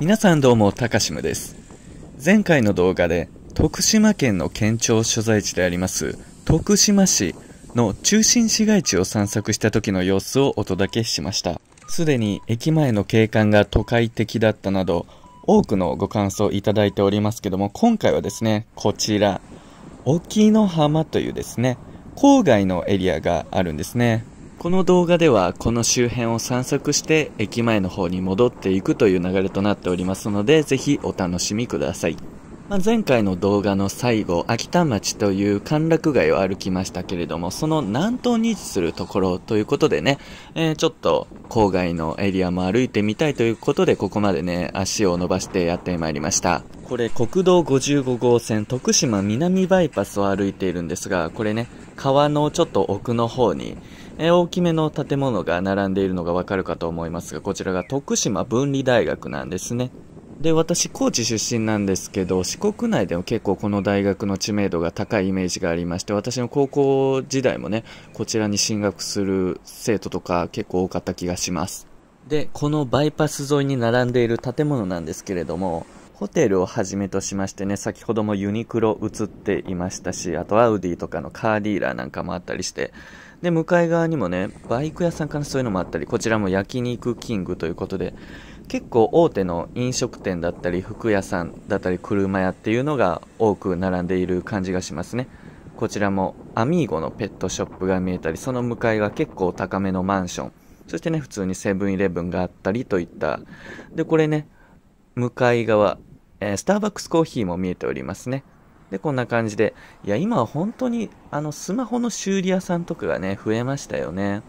皆さんどうも、高島しむです。前回の動画で、徳島県の県庁所在地であります、徳島市の中心市街地を散策した時の様子をお届けしました。すでに駅前の景観が都会的だったなど、多くのご感想いただいておりますけども、今回はですね、こちら、沖の浜というですね、郊外のエリアがあるんですね。この動画ではこの周辺を散策して駅前の方に戻っていくという流れとなっておりますのでぜひお楽しみください。まあ、前回の動画の最後、秋田町という歓楽街を歩きましたけれども、その南東に位置するところということでね、えー、ちょっと郊外のエリアも歩いてみたいということで、ここまでね、足を伸ばしてやってまいりました。これ、国道55号線徳島南バイパスを歩いているんですが、これね、川のちょっと奥の方に、えー、大きめの建物が並んでいるのがわかるかと思いますが、こちらが徳島分離大学なんですね。で、私、高知出身なんですけど、四国内でも結構この大学の知名度が高いイメージがありまして、私の高校時代もね、こちらに進学する生徒とか結構多かった気がします。で、このバイパス沿いに並んでいる建物なんですけれども、ホテルをはじめとしましてね、先ほどもユニクロ映っていましたし、あとアウディとかのカーディーラーなんかもあったりして、で、向かい側にもね、バイク屋さんからそういうのもあったり、こちらも焼肉キングということで、結構大手の飲食店だったり、服屋さんだったり、車屋っていうのが多く並んでいる感じがしますね。こちらもアミーゴのペットショップが見えたり、その向かいが結構高めのマンション。そしてね、普通にセブンイレブンがあったりといった。で、これね、向かい側、えー、スターバックスコーヒーも見えておりますね。で、こんな感じで。いや、今は本当に、あの、スマホの修理屋さんとかがね、増えましたよね。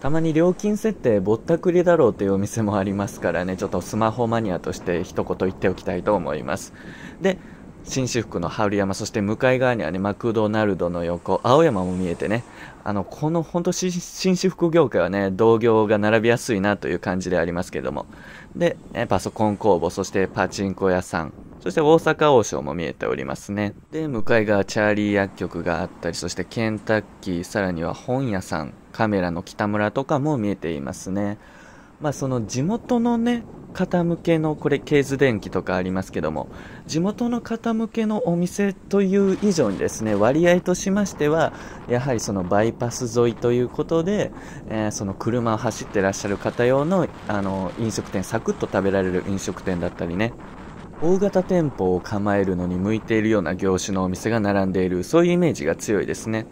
たまに料金設定ぼったくりだろうというお店もありますからね、ちょっとスマホマニアとして一言言っておきたいと思います。で、紳士服の羽山、そして向かい側にはね、マクドナルドの横、青山も見えてね、あの、この本当紳士服業界はね、同業が並びやすいなという感じでありますけども。で、パソコン工房、そしてパチンコ屋さん、そして大阪王将も見えておりますね。で、向かい側チャーリー薬局があったり、そしてケンタッキー、さらには本屋さん、カメラの北村とかも見えていますね。まあその地元のね、方向けの、これ、ケーズ電機とかありますけども、地元の方向けのお店という以上にですね、割合としましては、やはりそのバイパス沿いということで、えー、その車を走ってらっしゃる方用の、あの、飲食店、サクッと食べられる飲食店だったりね、大型店舗を構えるのに向いているような業種のお店が並んでいるそういうイメージが強いですね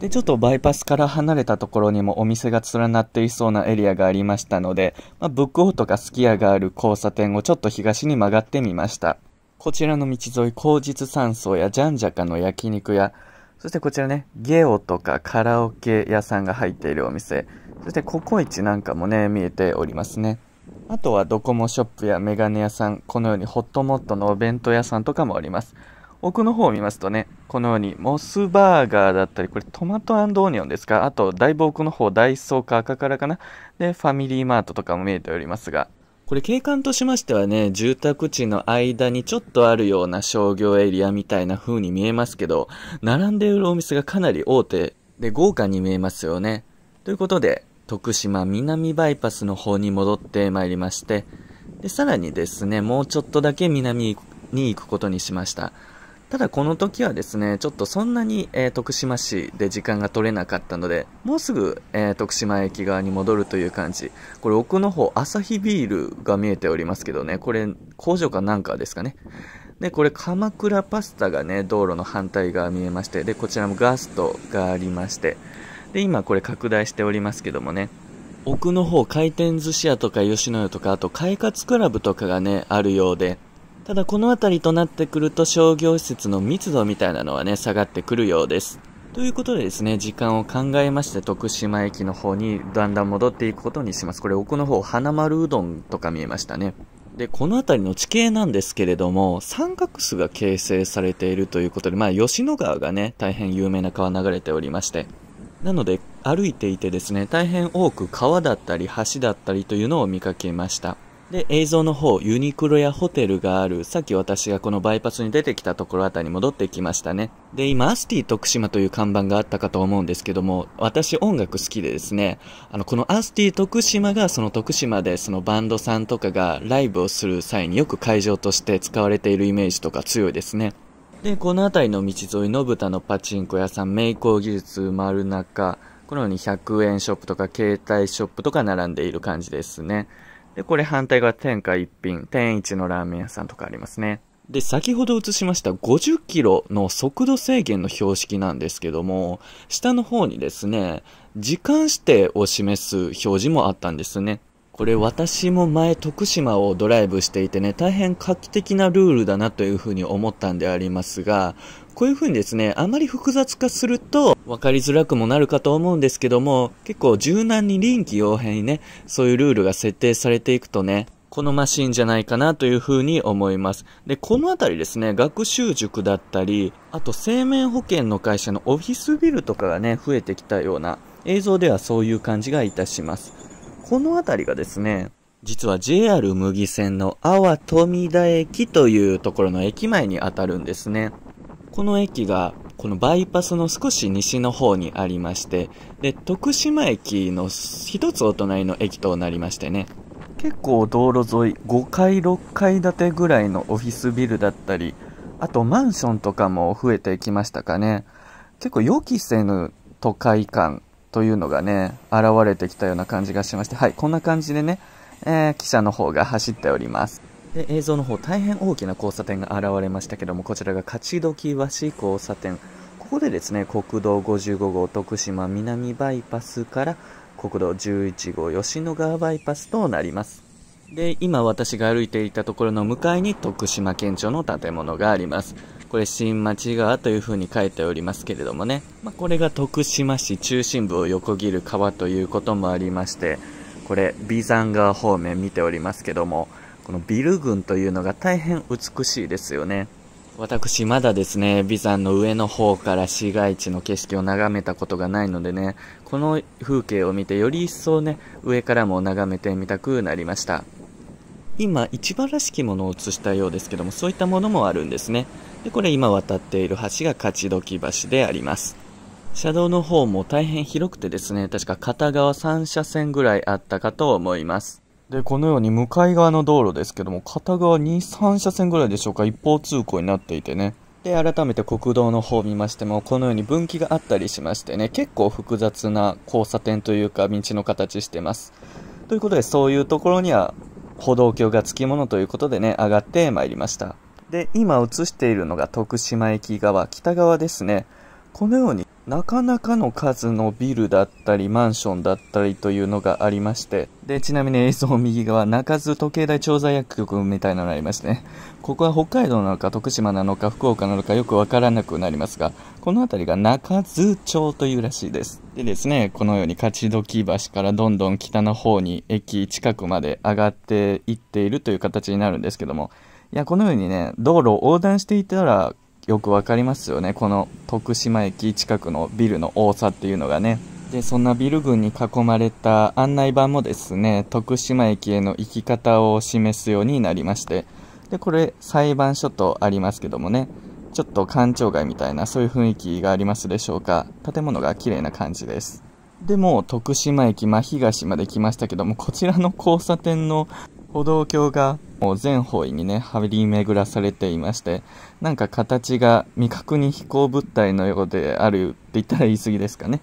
でちょっとバイパスから離れたところにもお店が連なっていそうなエリアがありましたので、まあ、ブックオフとかすき家がある交差点をちょっと東に曲がってみましたこちらの道沿い、口実山荘やジャンジャカの焼肉屋、そしてこちらね、ゲオとかカラオケ屋さんが入っているお店、そしてココイチなんかもね、見えておりますね。あとはドコモショップやメガネ屋さん、このようにホットモットのお弁当屋さんとかもあります。奥の方を見ますとね、このようにモスバーガーだったり、これトマトオニオンですかあと、だいぶ奥の方、ダイソーか赤からかなで、ファミリーマートとかも見えておりますが、これ景観としましてはね、住宅地の間にちょっとあるような商業エリアみたいな風に見えますけど、並んでいるお店がかなり大手で豪華に見えますよね。ということで、徳島南バイパスの方に戻ってまいりまして、で、さらにですね、もうちょっとだけ南に行くことにしました。ただこの時はですね、ちょっとそんなに、えー、徳島市で時間が取れなかったので、もうすぐ、えー、徳島駅側に戻るという感じ。これ奥の方、アサヒビールが見えておりますけどね、これ工場かなんかですかね。で、これ鎌倉パスタがね、道路の反対側見えまして、で、こちらもガストがありまして、で、今これ拡大しておりますけどもね、奥の方、回転寿司屋とか吉野家とか、あと、快活クラブとかがね、あるようで、ただこの辺りとなってくると商業施設の密度みたいなのはね、下がってくるようです。ということでですね、時間を考えまして、徳島駅の方にだんだん戻っていくことにします。これ奥の方、花丸うどんとか見えましたね。で、この辺りの地形なんですけれども、三角州が形成されているということで、まあ吉野川がね、大変有名な川流れておりまして、なので歩いていてですね、大変多く川だったり橋だったりというのを見かけました。で、映像の方、ユニクロやホテルがある、さっき私がこのバイパスに出てきたところあたり戻ってきましたね。で、今、アスティ徳島という看板があったかと思うんですけども、私音楽好きでですね、あの、このアスティ徳島が、その徳島で、そのバンドさんとかがライブをする際によく会場として使われているイメージとか強いですね。で、この辺りの道沿いの豚のパチンコ屋さん、名工技術丸中、このように100円ショップとか携帯ショップとか並んでいる感じですね。で、これ反対側天下一品、天一のラーメン屋さんとかありますね。で、先ほど映しました50キロの速度制限の標識なんですけども、下の方にですね、時間指定を示す表示もあったんですね。これ私も前徳島をドライブしていてね、大変画期的なルールだなというふうに思ったんでありますが、こういうふうにですね、あまり複雑化すると分かりづらくもなるかと思うんですけども、結構柔軟に臨機応変にね、そういうルールが設定されていくとね、好ましいんじゃないかなというふうに思います。で、このあたりですね、学習塾だったり、あと生命保険の会社のオフィスビルとかがね、増えてきたような映像ではそういう感じがいたします。この辺りがですね、実は JR 麦線の阿波富田駅というところの駅前にあたるんですね。この駅がこのバイパスの少し西の方にありまして、で、徳島駅の一つお隣の駅となりましてね、結構道路沿い5階6階建てぐらいのオフィスビルだったりあとマンションとかも増えてきましたかね結構予期せぬ都会感というのがね、現れてきたような感じがしまして、はい、こんな感じでね、えー、汽車の方が走っております。で映像の方、大変大きな交差点が現れましたけども、こちらが勝どき橋交差点。ここでですね、国道55号徳島南バイパスから国道11号吉野川バイパスとなります。で、今私が歩いていたところの向かいに徳島県庁の建物があります。これ新町川というふうに書いておりますけれどもね、まあ、これが徳島市中心部を横切る川ということもありまして、これ、眉山川方面見ておりますけども、このビル群というのが大変美しいですよね。私まだですね、眉山の上の方から市街地の景色を眺めたことがないのでね、この風景を見てより一層ね、上からも眺めてみたくなりました。今市場らしきものを映したようですけどもそういったものもあるんですねでこれ今渡っている橋が勝どき橋であります車道の方も大変広くてですね確か片側3車線ぐらいあったかと思いますでこのように向かい側の道路ですけども片側23車線ぐらいでしょうか一方通行になっていてねで改めて国道の方を見ましてもこのように分岐があったりしましてね結構複雑な交差点というか道の形してますということでそういうところには歩道橋が付き物ということでね、上がってまいりました。で、今映しているのが徳島駅側、北側ですね。このようになかなかの数のビルだったりマンションだったりというのがありまして、で、ちなみに映像右側、中津時計台調剤薬局みたいなのがありまして、ね、ここは北海道なのか徳島なのか福岡なのかよくわからなくなりますが、この辺りが中津町というらしいです。でですね、このように勝時橋からどんどん北の方に駅近くまで上がっていっているという形になるんですけども、いや、このようにね、道路を横断していたらよくわかりますよね。この徳島駅近くのビルの多さっていうのがね。で、そんなビル群に囲まれた案内板もですね、徳島駅への行き方を示すようになりまして、で、これ裁判所とありますけどもね、ちょっと官庁街みたいなそういう雰囲気がありますでしょうか。建物が綺麗な感じです。でも、徳島駅真東まで来ましたけども、こちらの交差点の歩道橋がもう全方位にね、張り巡らされていまして、なんか形が未確認飛行物体のようであるって言ったら言い過ぎですかね。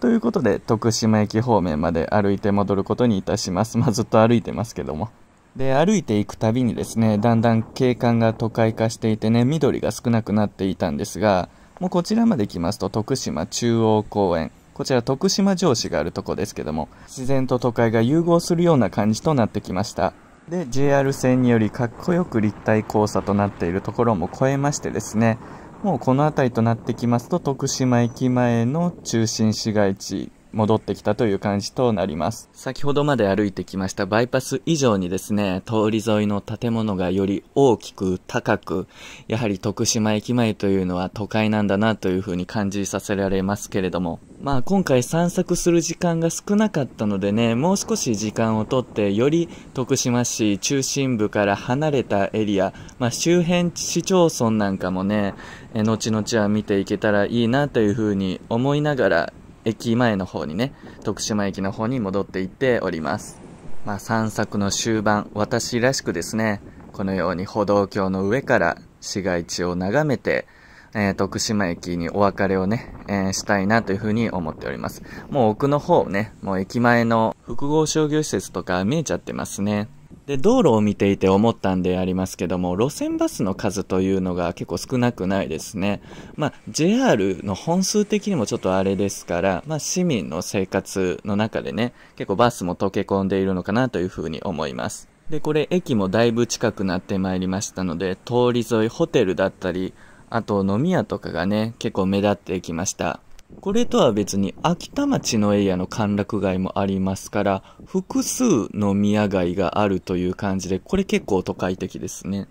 ということで、徳島駅方面まで歩いて戻ることにいたします。まあ、ずっと歩いてますけども。で、歩いていくたびにですね、だんだん景観が都会化していてね、緑が少なくなっていたんですが、もうこちらまで来ますと、徳島中央公園、こちら徳島城市があるとこですけども、自然と都会が融合するような感じとなってきました。で、JR 線によりかっこよく立体交差となっているところも超えましてですね、もうこの辺りとなってきますと、徳島駅前の中心市街地戻ってきたという感じとなります。先ほどまで歩いてきましたバイパス以上にですね、通り沿いの建物がより大きく高く、やはり徳島駅前というのは都会なんだなというふうに感じさせられますけれども、まあ今回散策する時間が少なかったのでね、もう少し時間をとって、より徳島市中心部から離れたエリア、まあ周辺市町村なんかもね、え後々は見ていけたらいいなというふうに思いながら、駅前の方にね、徳島駅の方に戻っていっております。まあ、散策の終盤、私らしくですね、このように歩道橋の上から市街地を眺めて、えー、徳島駅にお別れをね、えー、したいなというふうに思っております。もう奥の方ね、もう駅前の複合商業施設とか見えちゃってますね。で、道路を見ていて思ったんでありますけども、路線バスの数というのが結構少なくないですね。まあ、JR の本数的にもちょっとあれですから、まあ、市民の生活の中でね、結構バスも溶け込んでいるのかなというふうに思います。で、これ駅もだいぶ近くなってまいりましたので、通り沿いホテルだったり、あと飲み屋とかがね、結構目立ってきました。これとは別に秋田町のエリアの歓楽街もありますから、複数の宮街があるという感じで、これ結構都会的ですね。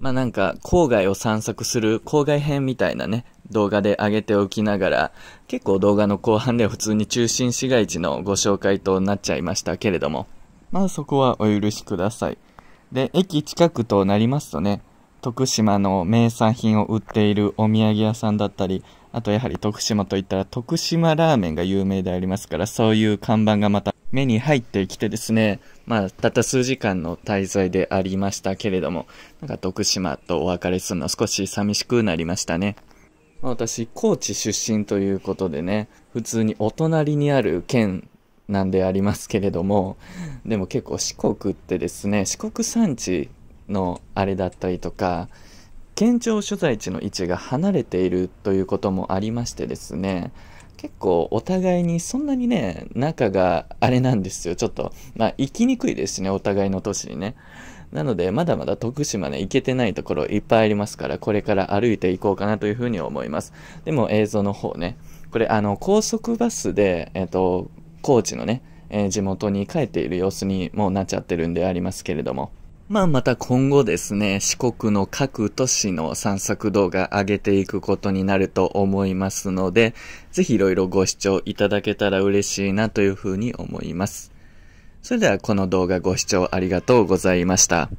まあなんか、郊外を散策する郊外編みたいなね、動画で上げておきながら、結構動画の後半では普通に中心市街地のご紹介となっちゃいましたけれども。まあそこはお許しください。で、駅近くとなりますとね、徳島の名産品を売っているお土産屋さんだったり、あとやはり徳島といったら徳島ラーメンが有名でありますから、そういう看板がまた目に入ってきてですね、まあ、たった数時間の滞在でありましたけれども、なんか徳島とお別れするの少し寂しくなりましたね。まあ、私、高知出身ということでね、普通にお隣にある県なんでありますけれども、でも結構四国ってですね、四国山地のあれだったりとか、県庁所在地の位置が離れているということもありましてですね結構お互いにそんなにね仲があれなんですよちょっとまあ行きにくいですねお互いの都市にねなのでまだまだ徳島ね行けてないところいっぱいありますからこれから歩いていこうかなというふうに思いますでも映像の方ねこれあの高速バスでえっ、と高知のね、え地元に帰っている様子にもうなっちゃってるんでありますけれどもまあまた今後ですね、四国の各都市の散策動画上げていくことになると思いますので、ぜひいろいろご視聴いただけたら嬉しいなというふうに思います。それではこの動画ご視聴ありがとうございました。